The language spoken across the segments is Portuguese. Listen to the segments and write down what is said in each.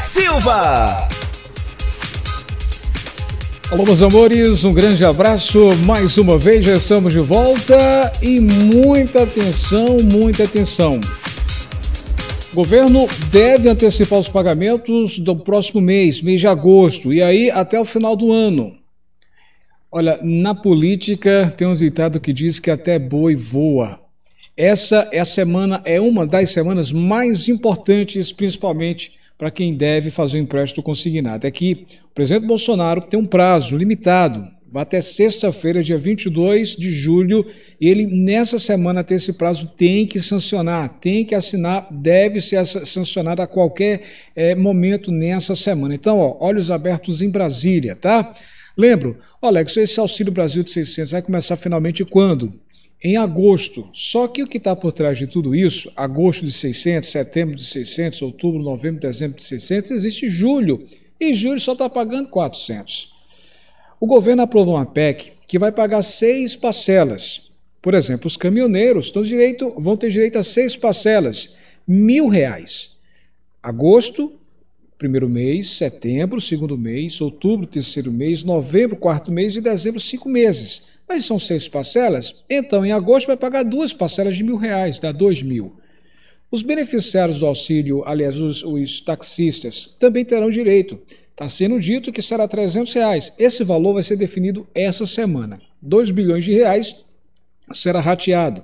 Silva. Alô, meus amores, um grande abraço. Mais uma vez já estamos de volta e muita atenção, muita atenção. O governo deve antecipar os pagamentos do próximo mês, mês de agosto, e aí até o final do ano. Olha, na política tem um ditado que diz que até boi voa. Essa é a semana, é uma das semanas mais importantes, principalmente para quem deve fazer o um empréstimo consignado. É que o presidente Bolsonaro tem um prazo limitado, vai até sexta-feira, dia 22 de julho, ele nessa semana tem esse prazo tem que sancionar, tem que assinar, deve ser sancionado a qualquer é, momento nessa semana. Então, ó, olhos abertos em Brasília, tá? Lembro, Alex, esse Auxílio Brasil de 600 vai começar finalmente quando? em agosto. Só que o que está por trás de tudo isso, agosto de 600, setembro de 600, outubro, novembro, dezembro de 600, existe julho. E julho só está pagando 400. O governo aprovou uma PEC que vai pagar seis parcelas. Por exemplo, os caminhoneiros direito, vão ter direito a seis parcelas, mil reais. Agosto, primeiro mês, setembro, segundo mês, outubro, terceiro mês, novembro, quarto mês e dezembro, cinco meses. Mas são seis parcelas, então em agosto vai pagar duas parcelas de mil reais, dá dois mil. Os beneficiários do auxílio, aliás, os, os taxistas, também terão direito. Está sendo dito que será 300 reais. Esse valor vai ser definido essa semana. 2 bilhões de reais será rateado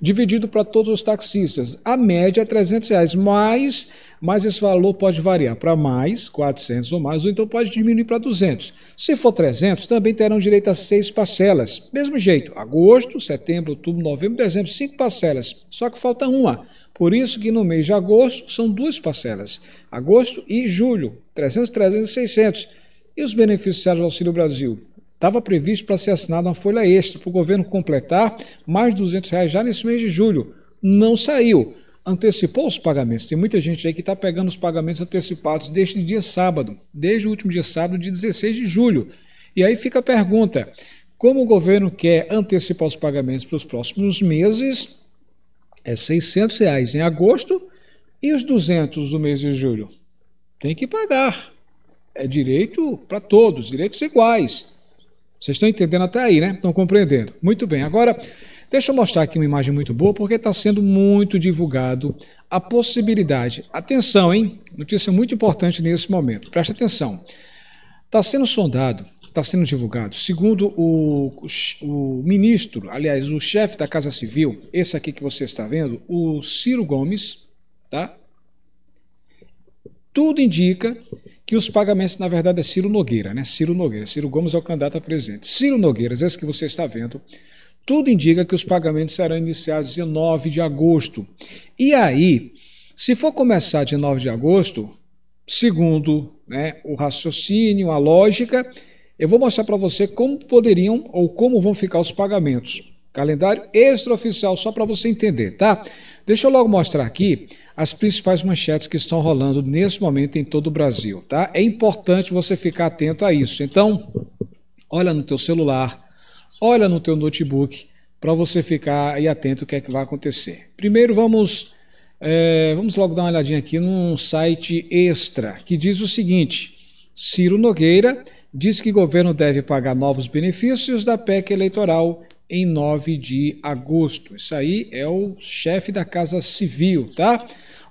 dividido para todos os taxistas. A média é 300 reais, mas, mas esse valor pode variar para mais, 400 ou mais, ou então pode diminuir para 200. Se for 300, também terão direito a seis parcelas. Mesmo jeito, agosto, setembro, outubro, novembro, dezembro, cinco parcelas, só que falta uma. Por isso que no mês de agosto são duas parcelas, agosto e julho, 300, 300 e 600. E os beneficiários do Auxílio Brasil? estava previsto para ser assinada uma folha extra para o governo completar mais de 200 reais já nesse mês de julho. Não saiu. Antecipou os pagamentos. Tem muita gente aí que está pegando os pagamentos antecipados desde dia sábado, desde o último dia sábado, de 16 de julho. E aí fica a pergunta: como o governo quer antecipar os pagamentos para os próximos meses? É 600 reais em agosto e os 200 do mês de julho. Tem que pagar. É direito para todos, direitos iguais. Vocês estão entendendo até aí, né? Estão compreendendo. Muito bem. Agora, deixa eu mostrar aqui uma imagem muito boa, porque está sendo muito divulgado a possibilidade. Atenção, hein? Notícia muito importante nesse momento. Presta atenção. Está sendo sondado, está sendo divulgado, segundo o, o ministro, aliás, o chefe da Casa Civil, esse aqui que você está vendo, o Ciro Gomes, tá? Tudo indica que os pagamentos, na verdade, é Ciro Nogueira, né? Ciro Nogueira. Ciro Gomes é o candidato a presidente. Ciro Nogueira, esse que você está vendo, tudo indica que os pagamentos serão iniciados dia 9 de agosto. E aí, se for começar dia 9 de agosto, segundo né, o raciocínio, a lógica, eu vou mostrar para você como poderiam ou como vão ficar os pagamentos. Calendário extraoficial, só para você entender, tá? Deixa eu logo mostrar aqui as principais manchetes que estão rolando nesse momento em todo o Brasil, tá? É importante você ficar atento a isso. Então, olha no teu celular, olha no teu notebook, para você ficar aí atento o que é que vai acontecer. Primeiro, vamos, é, vamos logo dar uma olhadinha aqui num site extra, que diz o seguinte, Ciro Nogueira diz que governo deve pagar novos benefícios da PEC eleitoral em 9 de agosto. Isso aí é o chefe da Casa Civil, tá?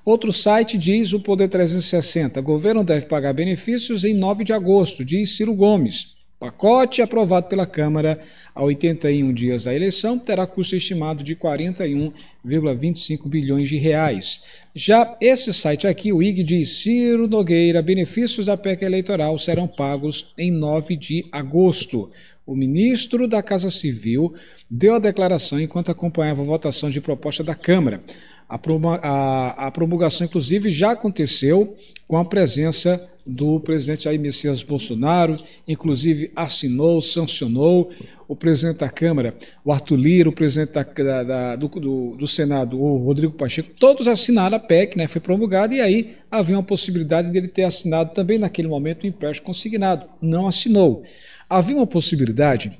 Outro site diz o Poder 360, governo deve pagar benefícios em 9 de agosto, diz Ciro Gomes. Pacote aprovado pela Câmara a 81 dias da eleição terá custo estimado de 41,25 bilhões de reais. Já esse site aqui, o IG diz Ciro Nogueira, benefícios da PEC eleitoral serão pagos em 9 de agosto o ministro da Casa Civil deu a declaração enquanto acompanhava a votação de proposta da Câmara. A, promulgação, inclusive, já aconteceu com a presença do presidente Jair Messias Bolsonaro, inclusive assinou, sancionou o presidente da Câmara, o Arthur Lira, o presidente da, da, do, do, do, Senado, o Rodrigo Pacheco, todos assinaram a PEC, né, foi promulgada, e aí havia uma possibilidade dele ter assinado também naquele momento o empréstimo consignado. Não assinou. Havia uma possibilidade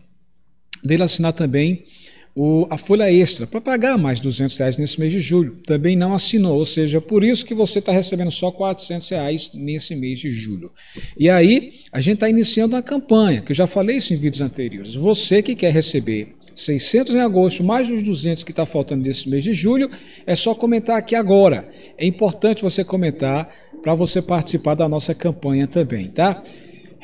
dele assinar também o, a folha extra para pagar mais 200 reais nesse mês de julho. Também não assinou, ou seja, por isso que você está recebendo só 400 reais nesse mês de julho. E aí a gente está iniciando uma campanha, que eu já falei isso em vídeos anteriores. Você que quer receber 600 em agosto, mais os 200 que está faltando nesse mês de julho, é só comentar aqui agora. É importante você comentar para você participar da nossa campanha também, tá?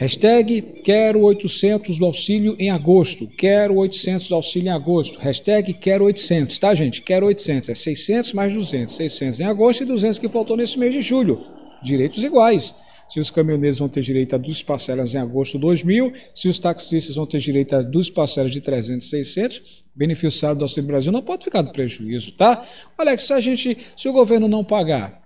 Hashtag quero 800 do auxílio em agosto. Quero 800 do auxílio em agosto. Hashtag quero 800, tá gente? Quero 800. É 600 mais 200. 600 em agosto e 200 que faltou nesse mês de julho. Direitos iguais. Se os caminhoneiros vão ter direito a duas parcelas em agosto 2000, se os taxistas vão ter direito a duas parcelas de 300, 600, beneficiado do Auxílio Brasil não pode ficar de prejuízo, tá? Olha, se a gente, se o governo não pagar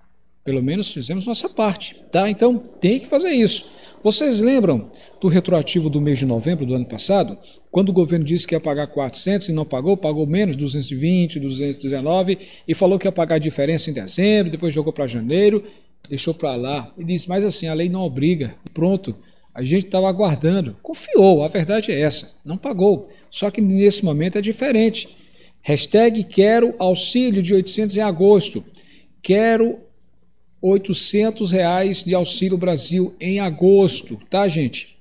pelo menos fizemos nossa parte, tá? Então tem que fazer isso. Vocês lembram do retroativo do mês de novembro do ano passado? Quando o governo disse que ia pagar 400 e não pagou, pagou menos, 220, 219, e falou que ia pagar a diferença em dezembro, depois jogou para janeiro, deixou para lá. E disse, mas assim, a lei não obriga. E pronto, a gente estava aguardando. Confiou, a verdade é essa, não pagou. Só que nesse momento é diferente. Hashtag quero auxílio de 800 em agosto. Quero 800 reais de Auxílio Brasil em agosto, tá, gente?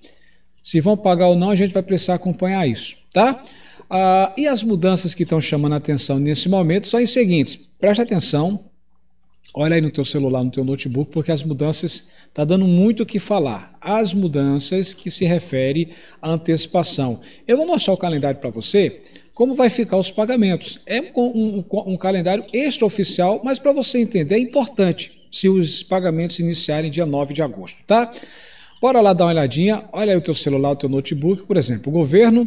Se vão pagar ou não, a gente vai precisar acompanhar isso, tá? Ah, e as mudanças que estão chamando a atenção nesse momento são as seguintes. Presta atenção, olha aí no teu celular, no teu notebook, porque as mudanças tá dando muito o que falar. As mudanças que se refere à antecipação. Eu vou mostrar o calendário para você, como vai ficar os pagamentos. É um, um, um calendário extraoficial, mas para você entender é importante se os pagamentos iniciarem dia 9 de agosto, tá? Bora lá dar uma olhadinha, olha aí o teu celular, o teu notebook, por exemplo, o governo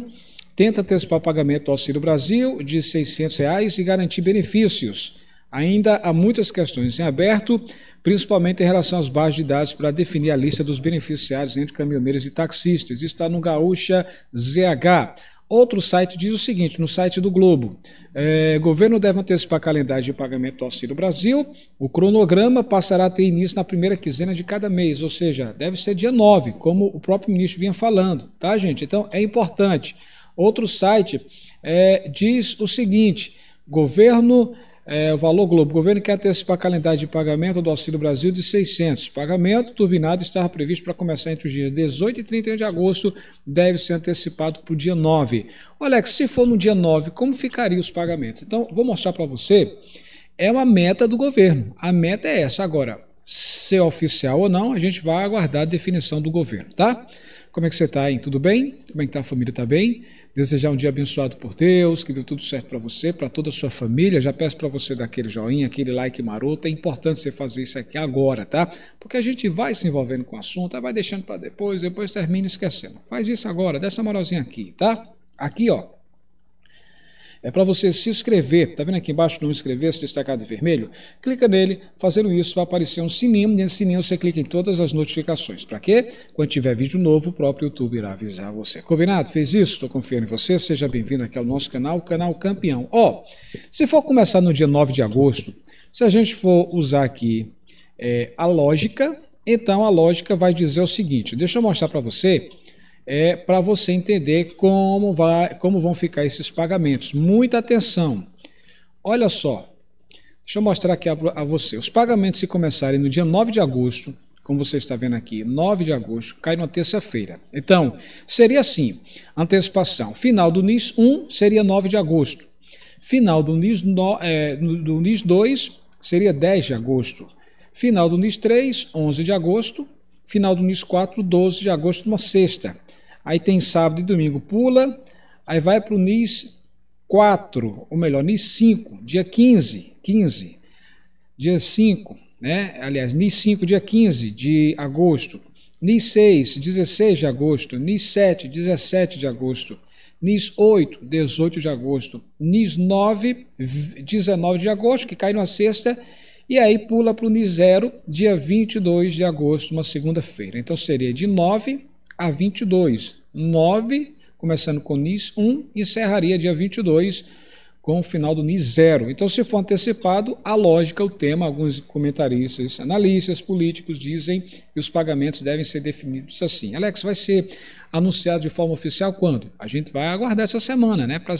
tenta antecipar o pagamento do Auxílio Brasil de R$ 600 reais e garantir benefícios. Ainda há muitas questões em aberto, principalmente em relação às bases de dados para definir a lista dos beneficiários entre caminhoneiros e taxistas. Isso está no Gaúcha ZH. Outro site diz o seguinte, no site do Globo, é, governo deve antecipar calendário de pagamento do Auxílio Brasil, o cronograma passará a ter início na primeira quinzena de cada mês, ou seja, deve ser dia 9, como o próprio ministro vinha falando, tá gente? Então é importante. Outro site é, diz o seguinte, governo é, o valor Globo. O governo quer antecipar a calendário de pagamento do Auxílio Brasil de 600. Pagamento turbinado estava previsto para começar entre os dias 18 e 31 de agosto, deve ser antecipado para o dia 9. Olha, se for no dia 9, como ficariam os pagamentos? Então, vou mostrar para você. É uma meta do governo. A meta é essa. Agora, ser é oficial ou não, a gente vai aguardar a definição do governo, tá? Como é que você está, hein? Tudo bem? Como é que está a família? Está bem? Desejar um dia abençoado por Deus, que deu tudo certo para você, para toda a sua família. Já peço para você dar aquele joinha, aquele like maroto. É importante você fazer isso aqui agora, tá? Porque a gente vai se envolvendo com o assunto, vai deixando para depois, depois termina esquecendo. Faz isso agora, dessa moralzinha aqui, tá? Aqui, ó é para você se inscrever. Está vendo aqui embaixo não inscrever-se destacado em vermelho? Clica nele, fazendo isso vai aparecer um sininho. Nesse sininho você clica em todas as notificações. Para quê? Quando tiver vídeo novo, o próprio YouTube irá avisar você. Combinado? Fez isso? Estou confiando em você. Seja bem-vindo aqui ao nosso canal, o canal Campeão. Ó, oh, se for começar no dia 9 de agosto, se a gente for usar aqui é, a lógica, então a lógica vai dizer o seguinte: deixa eu mostrar para você é para você entender como, vai, como vão ficar esses pagamentos. Muita atenção. Olha só, deixa eu mostrar aqui a, a você. Os pagamentos, se começarem no dia 9 de agosto, como você está vendo aqui, 9 de agosto, cai numa terça-feira. Então, seria assim: antecipação. Final do NIS 1 seria 9 de agosto. Final do NIS, no, é, do NIS 2 seria 10 de agosto. Final do NIS 3, 11 de agosto. Final do NIS 4, 12 de agosto, uma sexta. Aí tem sábado e domingo, pula. Aí vai para o NIS 4, ou melhor, NIS 5, dia 15, 15. Dia 5, né? Aliás, NIS 5, dia 15 de agosto. NIS 6, 16 de agosto. NIS 7, 17 de agosto. NIS 8, 18 de agosto. NIS 9, 19 de agosto, que cai na sexta. E aí pula para o NIS 0, dia 22 de agosto, uma segunda-feira. Então seria de 9 a 22. 9, começando com NIS 1, encerraria dia 22 com o final do NIS 0. Então, se for antecipado, a lógica, o tema, alguns comentaristas, analistas, políticos dizem que os pagamentos devem ser definidos assim. Alex, vai ser anunciado de forma oficial quando? A gente vai aguardar essa semana, né, para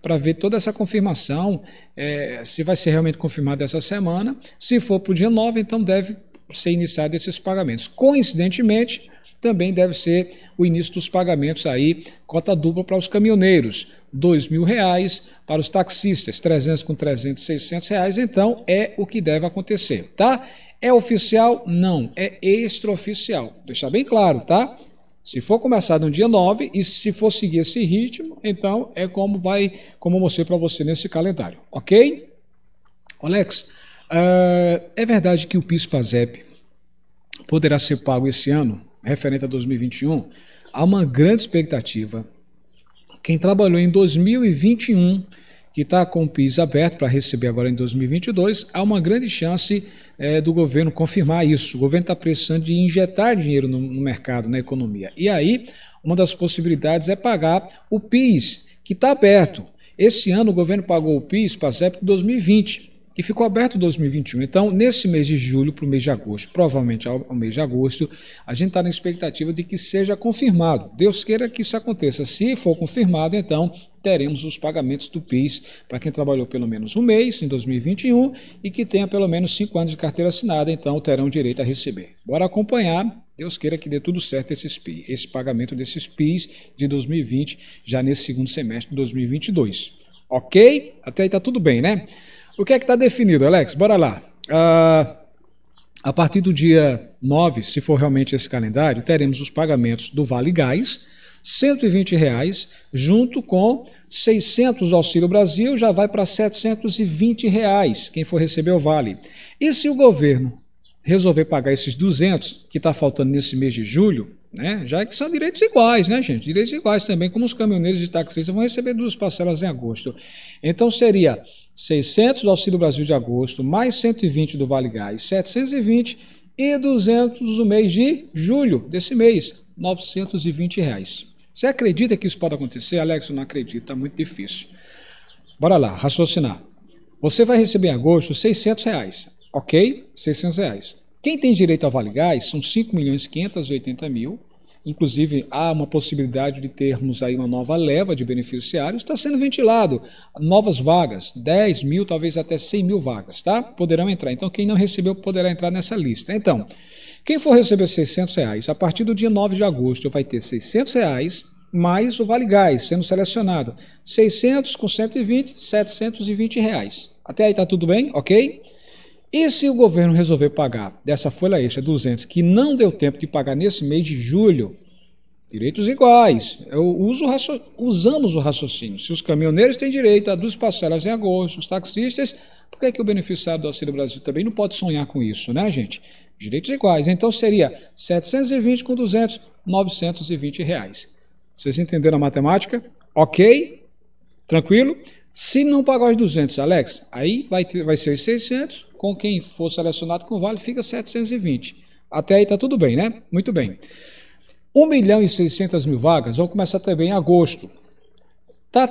para ver toda essa confirmação, é, se vai ser realmente confirmado essa semana. Se for para o dia 9, então deve ser iniciado esses pagamentos. Coincidentemente, também deve ser o início dos pagamentos aí, cota dupla para os caminhoneiros, dois mil reais para os taxistas, 300 com 300, 600 reais, então é o que deve acontecer, tá? É oficial? Não, é extraoficial, deixar bem claro, tá? Se for começar no dia 9 e se for seguir esse ritmo, então é como vai, como eu mostrei para você nesse calendário, ok? Alex, uh, é verdade que o PIS-PASEP poderá ser pago esse ano referente a 2021, há uma grande expectativa. Quem trabalhou em 2021 que está com o PIS aberto para receber agora em 2022, há uma grande chance é, do governo confirmar isso. O governo está precisando de injetar dinheiro no, no, mercado, na economia. E aí, uma das possibilidades é pagar o PIS, que está aberto. Esse ano o governo pagou o PIS para a ZEP de 2020 que ficou aberto 2021. Então, nesse mês de julho para o mês de agosto, provavelmente ao, mês de agosto, a gente está na expectativa de que seja confirmado. Deus queira que isso aconteça. Se for confirmado, então teremos os pagamentos do PIS para quem trabalhou pelo menos um mês em 2021 e que tenha pelo menos cinco anos de carteira assinada, então terão direito a receber. Bora acompanhar. Deus queira que dê tudo certo esses PIS, esse pagamento desses PIS de 2020, já nesse segundo semestre de 2022. Ok? Até aí está tudo bem, né? O que é que está definido, Alex? Bora lá. Ah, a partir do dia 9, se for realmente esse calendário, teremos os pagamentos do Vale Gás, R$ reais, junto com 600 do Auxílio Brasil, já vai para R$ reais, quem for receber o Vale. E se o governo resolver pagar esses 200 que está faltando nesse mês de julho, né? Já é que são direitos iguais, né, gente? Direitos iguais também, como os caminhoneiros e taxistas vão receber duas parcelas em agosto. Então seria 600 do Auxílio Brasil de agosto, mais 120 do Vale Gás, 720 e 200 no mês de julho desse mês, 920 reais. Você acredita que isso pode acontecer? Alex, eu não acredito, está muito difícil. Bora lá, raciocinar. Você vai receber em agosto 600 reais, ok? 600 reais. Quem tem direito a Vale Gás são 5 milhões 580 mil Inclusive, há uma possibilidade de termos aí uma nova leva de beneficiários, está sendo ventilado. Novas vagas, 10 mil, talvez até 100 mil vagas, tá? Poderão entrar. Então, quem não recebeu poderá entrar nessa lista. Então, quem for receber 600 reais, a partir do dia 9 de agosto, vai ter 600 reais mais o Vale Gás sendo selecionado. 600 com 120, 720 reais. Até aí tá tudo bem, ok? E se o governo resolver pagar dessa folha extra 200 que não deu tempo de pagar nesse mês de julho, direitos iguais. Eu é uso, usamos o raciocínio. Se os caminhoneiros têm direito a duas parcelas em agosto, os taxistas, por que, é que o beneficiário do Auxílio Brasil também não pode sonhar com isso, né, gente? Direitos iguais. Então seria 720 com 200, 920 reais. Vocês entenderam a matemática? Ok? Tranquilo? Se não pagar os 200, Alex, aí vai, ter, vai ser os 600, com quem for selecionado com vale fica 720. Até aí está tudo bem, né? Muito bem. 1 milhão e 600 mil vagas vão começar também em agosto. Está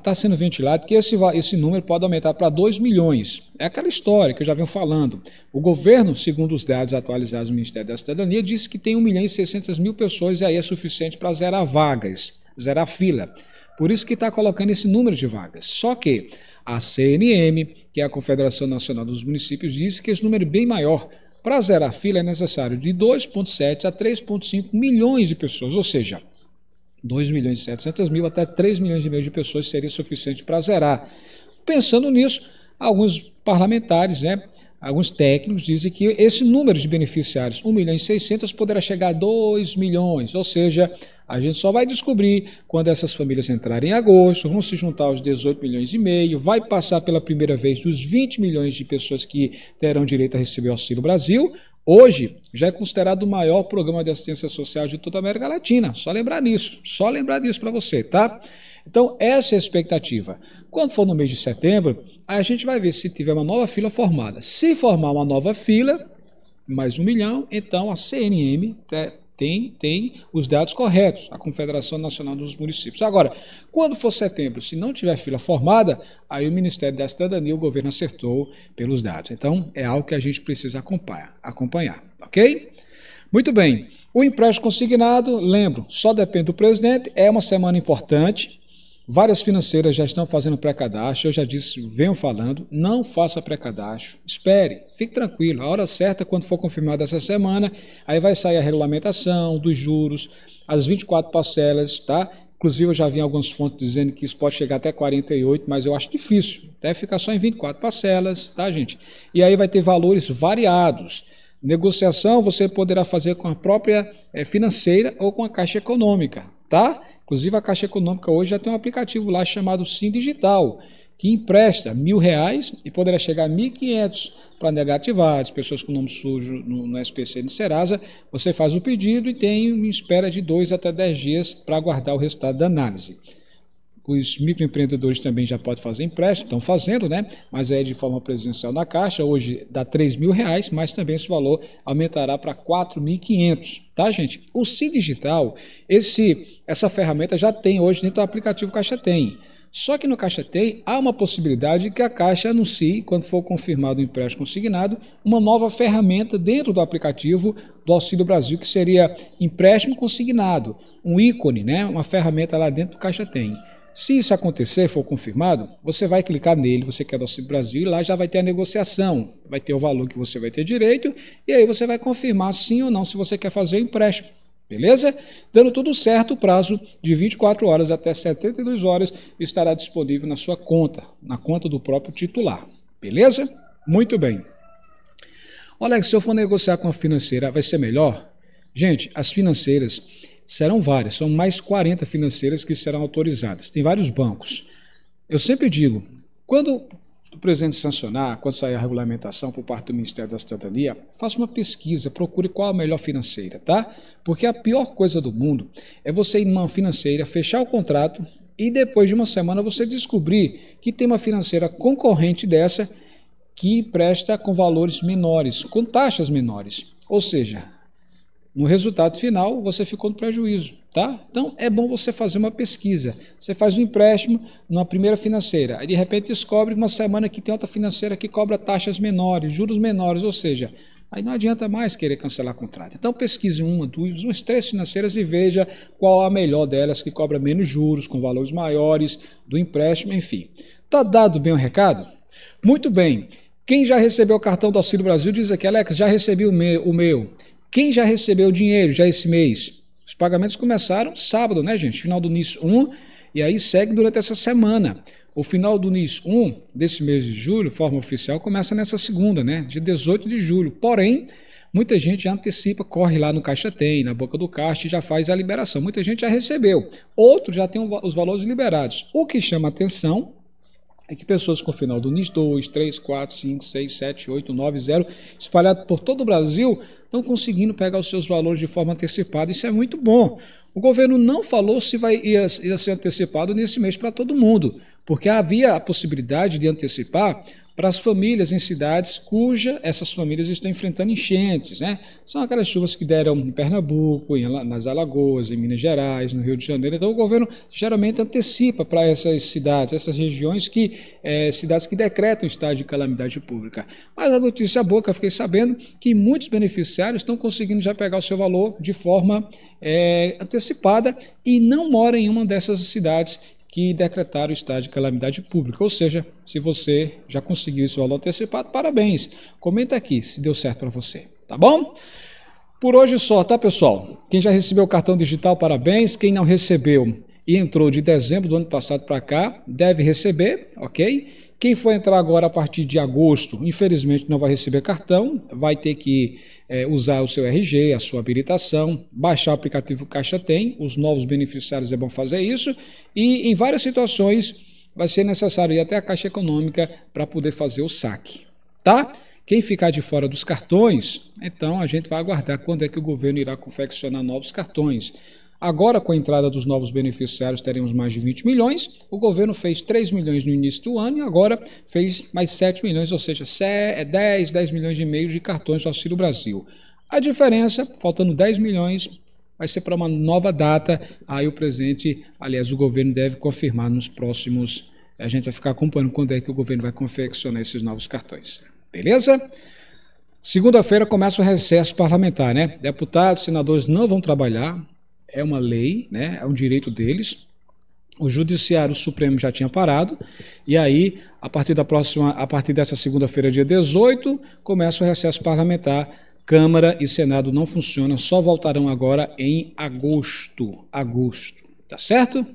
tá sendo ventilado que esse, esse número pode aumentar para 2 milhões. É aquela história que eu já venho falando. O governo, segundo os dados atualizados do Ministério da Cidadania, disse que tem 1 milhão e 600 mil pessoas e aí é suficiente para zerar vagas, zerar fila. Por isso que está colocando esse número de vagas. Só que a CNM, que é a Confederação Nacional dos Municípios, disse que esse número é bem maior. Para zerar a fila é necessário de 2,7 a 3,5 milhões de pessoas, ou seja, 2 milhões e 700 mil até 3 milhões e meio de pessoas seria suficiente para zerar. Pensando nisso, alguns parlamentares né, alguns técnicos dizem que esse número de beneficiários, 1 milhão e 600, poderá chegar a 2 milhões, ou seja, a gente só vai descobrir quando essas famílias entrarem em agosto, vão se juntar aos 18 milhões e meio, vai passar pela primeira vez dos 20 milhões de pessoas que terão direito a receber o Auxílio Brasil. Hoje já é considerado o maior programa de assistência social de toda a América Latina. Só lembrar nisso, só lembrar disso para você, tá? Então, essa é a expectativa. Quando for no mês de setembro, Aí a gente vai ver se tiver uma nova fila formada. Se formar uma nova fila, mais um milhão, então a CNM tem, tem os dados corretos, a Confederação Nacional dos Municípios. Agora, quando for setembro, se não tiver fila formada, aí o Ministério da Cidadania, o governo acertou pelos dados. Então, é algo que a gente precisa acompanhar, acompanhar ok? Muito bem. O empréstimo consignado, lembro, só depende do presidente, é uma semana importante Várias financeiras já estão fazendo pré-cadastro, eu já disse, venho falando, não faça pré-cadastro, espere, fique tranquilo, a hora certa, quando for confirmada essa semana, aí vai sair a regulamentação dos juros, as 24 parcelas, tá? Inclusive, eu já vi algumas fontes dizendo que isso pode chegar até 48, mas eu acho difícil, deve ficar só em 24 parcelas, tá, gente? E aí vai ter valores variados. Negociação você poderá fazer com a própria eh, financeira ou com a Caixa Econômica, tá? Inclusive a Caixa Econômica hoje já tem um aplicativo lá chamado Sim Digital, que empresta mil reais e poderá chegar a mil quinhentos para negativar as pessoas com nome sujo no, no SPC de Serasa. Você faz o pedido e tem uma espera de dois até dez dias para aguardar o resultado da análise. Os microempreendedores também já podem fazer empréstimo, estão fazendo, né? Mas é de forma presencial na Caixa. Hoje dá R$ reais, mas também esse valor aumentará para R$ 4.500, tá, gente? O Sim Digital, esse, essa ferramenta já tem hoje dentro do aplicativo Caixa Tem. Só que no Caixa Tem há uma possibilidade que a Caixa anuncie, quando for confirmado o empréstimo consignado, uma nova ferramenta dentro do aplicativo do Auxílio Brasil, que seria empréstimo consignado, um ícone, né? uma ferramenta lá dentro do Caixa Tem. Se isso acontecer, for confirmado, você vai clicar nele, você quer do Brasil, e lá já vai ter a negociação, vai ter o valor que você vai ter direito, e aí você vai confirmar sim ou não se você quer fazer o empréstimo. Beleza? Dando tudo certo, o prazo de 24 horas até 72 horas estará disponível na sua conta, na conta do próprio titular. Beleza? Muito bem. Olha, se eu for negociar com a financeira, vai ser melhor? Gente, as financeiras, serão várias, são mais 40 financeiras que serão autorizadas. Tem vários bancos. Eu sempre digo, quando o presidente sancionar, quando sair a regulamentação por parte do Ministério da Cidadania, faça uma pesquisa, procure qual a melhor financeira, tá? Porque a pior coisa do mundo é você ir numa financeira, fechar o contrato e depois de uma semana você descobrir que tem uma financeira concorrente dessa que presta com valores menores, com taxas menores. Ou seja, no resultado final, você ficou no prejuízo, tá? Então, é bom você fazer uma pesquisa. Você faz um empréstimo numa primeira financeira, aí de repente descobre uma semana que tem outra financeira que cobra taxas menores, juros menores, ou seja, aí não adianta mais querer cancelar contrato. Então, pesquise uma, duas, umas três financeiras e veja qual a melhor delas, que cobra menos juros, com valores maiores do empréstimo, enfim. Tá dado bem o recado? Muito bem. Quem já recebeu o cartão do Auxílio Brasil diz aqui, Alex, já recebi O meu. Quem já recebeu o dinheiro já esse mês? Os pagamentos começaram sábado, né, gente? Final do NIS 1 e aí segue durante essa semana. O final do NIS 1 desse mês de julho, forma oficial, começa nessa segunda, né? De 18 de julho. Porém, Muita gente já antecipa, corre lá no Caixa Tem, na boca do caixa e já faz a liberação. Muita gente já recebeu. Outros já têm os valores liberados. O que chama atenção é que pessoas com o final do NIS 2, 3, 4, 5, 6, 7, 8, 9, 0, espalhado por todo o Brasil, estão conseguindo pegar os seus valores de forma antecipada. Isso é muito bom. O governo não falou se vai ia, ia ser antecipado nesse mês para todo mundo, porque havia a possibilidade de antecipar para as famílias em cidades cuja essas famílias estão enfrentando enchentes. Né? São aquelas chuvas que deram em Pernambuco, em, nas Alagoas, em Minas Gerais, no Rio de Janeiro. Então o governo geralmente antecipa para essas cidades, essas regiões que é, cidades que decretam estado de calamidade pública. Mas a notícia boa que eu fiquei sabendo que muitos beneficiários estão conseguindo já pegar o seu valor de forma é, antecipada e não moram em uma dessas cidades que decretaram o estado de calamidade pública. Ou seja, se você já conseguiu esse valor antecipado, parabéns. Comenta aqui se deu certo para você, tá bom? Por hoje só, tá pessoal? Quem já recebeu o cartão digital, parabéns. Quem não recebeu e entrou de dezembro do ano passado para cá, deve receber, ok? Quem for entrar agora a partir de agosto, infelizmente não vai receber cartão, vai ter que é, usar o seu RG, a sua habilitação, baixar o aplicativo Caixa Tem, os novos beneficiários é bom fazer isso, e em várias situações vai ser necessário ir até a Caixa Econômica para poder fazer o saque, tá? Quem ficar de fora dos cartões, então a gente vai aguardar quando é que o governo irá confeccionar novos cartões. Agora, com a entrada dos novos beneficiários, teremos mais de 20 milhões. O governo fez 3 milhões no início do ano e agora fez mais 7 milhões, ou seja, 10, 10 é milhões e meio de cartões do Auxílio Brasil. A diferença, faltando 10 milhões, vai ser para uma nova data. Aí o presidente, aliás, o governo deve confirmar nos próximos. A gente vai ficar acompanhando quando é que o governo vai confeccionar esses novos cartões. Beleza? Segunda-feira começa o recesso parlamentar, né? Deputados, senadores não vão trabalhar, é uma lei, né? é um direito deles. O Judiciário Supremo já tinha parado, e aí, a partir da próxima, a partir dessa segunda-feira, dia 18, começa o recesso parlamentar. Câmara e Senado não funcionam, só voltarão agora em agosto. Agosto, tá certo?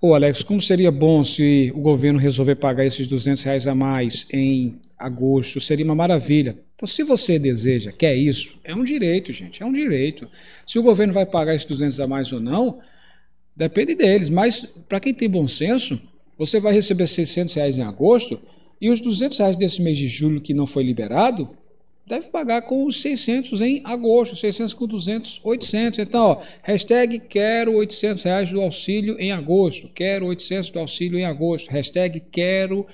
Ô Alex, como seria bom se o governo resolver pagar esses 200 reais a mais em agosto, seria uma maravilha. Então, se você deseja, quer isso, é um direito, gente, é um direito. Se o governo vai pagar esses 200 a mais ou não, depende deles, mas para quem tem bom senso, você vai receber 600 reais em agosto e os 200 reais desse mês de julho que não foi liberado, deve pagar com os 600 em agosto, 600 com 200, 800. Então, ó, hashtag quero 800 reais do auxílio em agosto, quero 800 do auxílio em agosto, hashtag quero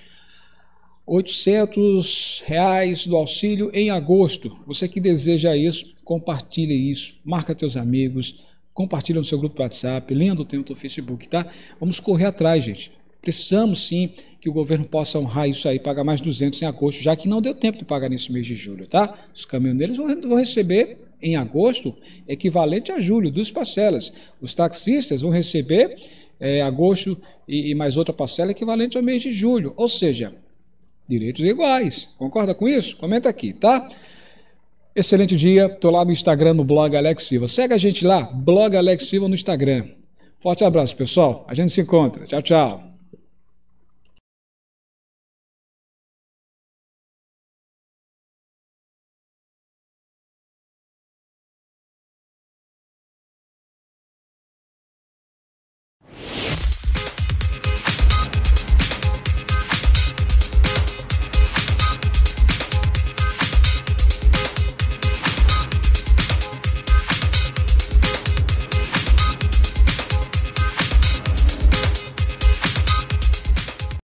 800 reais do auxílio em agosto. Você que deseja isso, compartilhe isso, marca teus amigos, compartilha no seu grupo do WhatsApp, lendo tem no teu Facebook, tá? Vamos correr atrás, gente. Precisamos sim que o governo possa honrar isso aí, pagar mais 200 em agosto, já que não deu tempo de pagar nesse mês de julho, tá? Os caminhoneiros vão receber em agosto equivalente a julho, duas parcelas. Os taxistas vão receber é, agosto e, e mais outra parcela equivalente ao mês de julho. Ou seja, direitos iguais. Concorda com isso? Comenta aqui, tá? Excelente dia. Tô lá no Instagram, no blog Alex Silva. Segue a gente lá, blog Alex Silva no Instagram. Forte abraço, pessoal. A gente se encontra. Tchau, tchau.